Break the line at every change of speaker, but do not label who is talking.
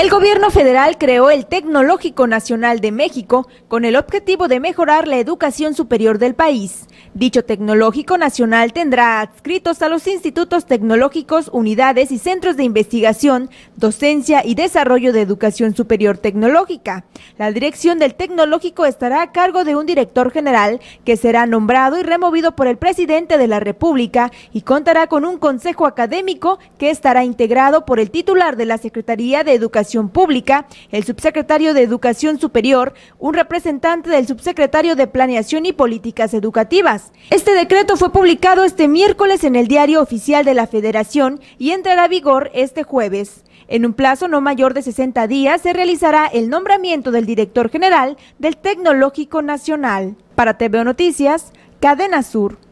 El gobierno federal creó el Tecnológico Nacional de México con el objetivo de mejorar la educación superior del país. Dicho Tecnológico Nacional tendrá adscritos a los institutos tecnológicos, unidades y centros de investigación, docencia y desarrollo de educación superior tecnológica. La dirección del tecnológico estará a cargo de un director general que será nombrado y removido por el presidente de la República y contará con un consejo académico que estará integrado por el titular de la Secretaría de Educación Pública, el subsecretario de Educación Superior, un representante del subsecretario de Planeación y Políticas Educativas. Este decreto fue publicado este miércoles en el Diario Oficial de la Federación y entrará a vigor este jueves. En un plazo no mayor de 60 días se realizará el nombramiento del director general del Tecnológico Nacional. Para TV Noticias, Cadena
Sur.